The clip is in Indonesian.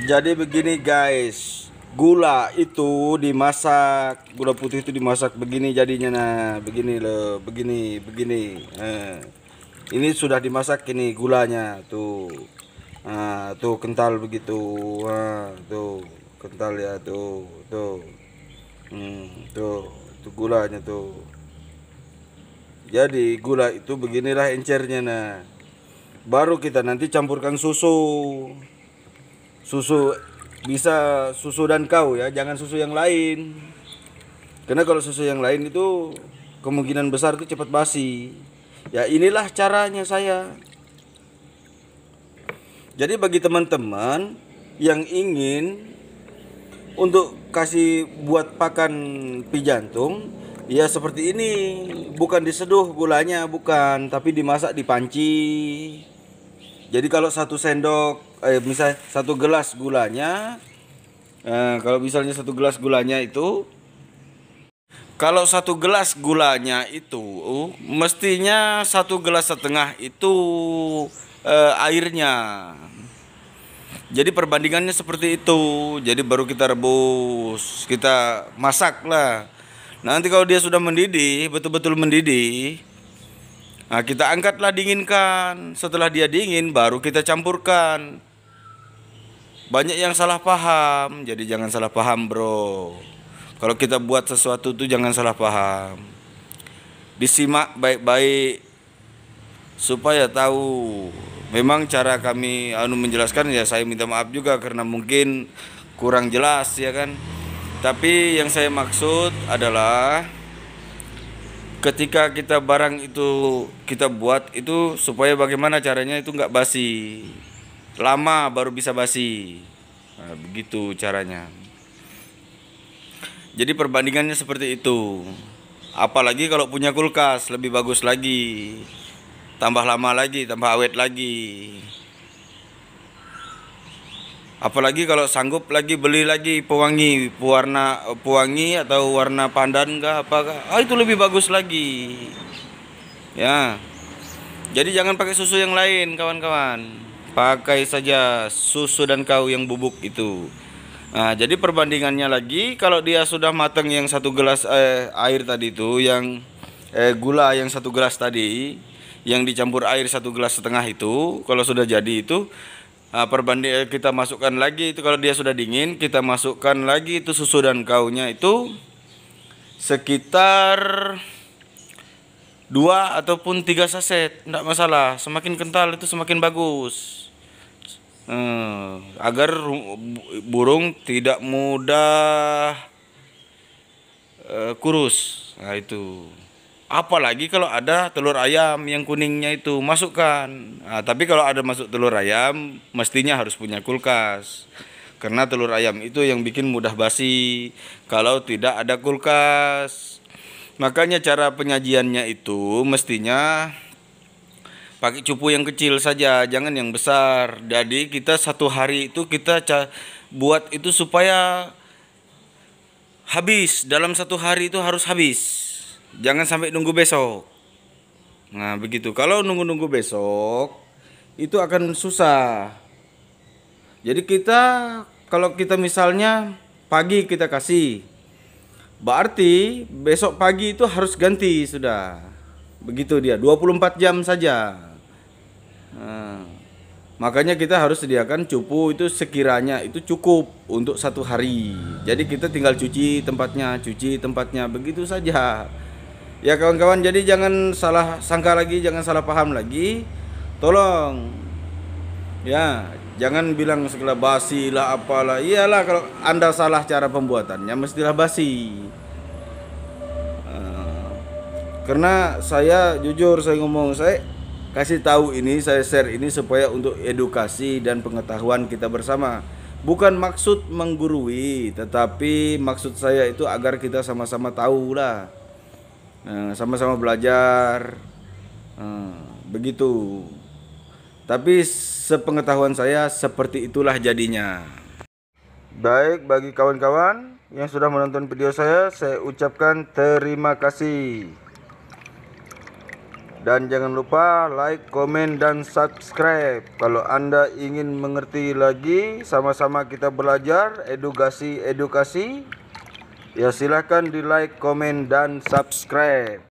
jadi begini guys gula itu dimasak gula putih itu dimasak begini jadinya nah begini loh begini begini eh, ini sudah dimasak ini gulanya tuh nah, tuh kental begitu nah, tuh kental ya tuh tuh hmm, tuh tuh gulanya tuh jadi gula itu beginilah encernya nah baru kita nanti campurkan susu susu bisa susu dan kau ya jangan susu yang lain karena kalau susu yang lain itu kemungkinan besar itu cepat basi ya inilah caranya saya jadi bagi teman-teman yang ingin untuk kasih buat pakan pi jantung ya seperti ini bukan diseduh gulanya bukan tapi dimasak di panci jadi kalau satu sendok, eh, misalnya satu gelas gulanya, eh, kalau misalnya satu gelas gulanya itu, kalau satu gelas gulanya itu, uh, mestinya satu gelas setengah itu eh, airnya. Jadi perbandingannya seperti itu. Jadi baru kita rebus, kita masak lah. Nanti kalau dia sudah mendidih, betul-betul mendidih, Nah, kita angkatlah dinginkan. Setelah dia dingin baru kita campurkan. Banyak yang salah paham, jadi jangan salah paham, Bro. Kalau kita buat sesuatu tuh jangan salah paham. Disimak baik-baik supaya tahu. Memang cara kami anu menjelaskan ya saya minta maaf juga karena mungkin kurang jelas ya kan. Tapi yang saya maksud adalah ketika kita barang itu kita buat itu supaya bagaimana caranya itu nggak basi lama baru bisa basi nah, begitu caranya jadi perbandingannya seperti itu apalagi kalau punya kulkas lebih bagus lagi tambah lama lagi tambah awet lagi apalagi kalau sanggup lagi beli lagi pewangi pewarna eh, pewangi atau warna pandan kah apa ah itu lebih bagus lagi ya jadi jangan pakai susu yang lain kawan-kawan pakai saja susu dan kau yang bubuk itu nah jadi perbandingannya lagi kalau dia sudah matang yang satu gelas eh, air tadi itu yang eh, gula yang satu gelas tadi yang dicampur air satu gelas setengah itu kalau sudah jadi itu uh, perbanding eh, kita masukkan lagi itu kalau dia sudah dingin kita masukkan lagi itu susu dan kaunya itu sekitar dua ataupun tiga saset tidak masalah semakin kental itu semakin bagus hmm, agar burung tidak mudah uh, kurus nah itu apalagi kalau ada telur ayam yang kuningnya itu masukkan nah, tapi kalau ada masuk telur ayam mestinya harus punya kulkas karena telur ayam itu yang bikin mudah basi kalau tidak ada kulkas makanya cara penyajiannya itu mestinya pakai cupu yang kecil saja jangan yang besar jadi kita satu hari itu kita buat itu supaya habis dalam satu hari itu harus habis jangan sampai nunggu besok nah begitu kalau nunggu-nunggu besok itu akan susah jadi kita kalau kita misalnya pagi kita kasih berarti besok pagi itu harus ganti sudah begitu dia 24 jam saja nah, makanya kita harus sediakan cupu itu sekiranya itu cukup untuk satu hari jadi kita tinggal cuci tempatnya cuci tempatnya begitu saja Ya kawan-kawan, jadi jangan salah sangka lagi, jangan salah paham lagi. Tolong. Ya, jangan bilang segala basi lah apalah. Iyalah kalau Anda salah cara pembuatannya mestilah basi. Ah. karena saya jujur saya ngomong saya kasih tahu ini, saya share ini supaya untuk edukasi dan pengetahuan kita bersama. Bukan maksud menggurui, tetapi maksud saya itu agar kita sama-sama tahu lah Eh, sama-sama belajar eh, begitu tapi sepengetahuan saya seperti itulah jadinya baik bagi kawan-kawan yang sudah menonton video saya saya ucapkan terima kasih dan jangan lupa like, komen, dan subscribe Kalau Anda ingin mengerti lagi Sama-sama kita belajar Edukasi-edukasi Ya silahkan di like, komen, dan subscribe.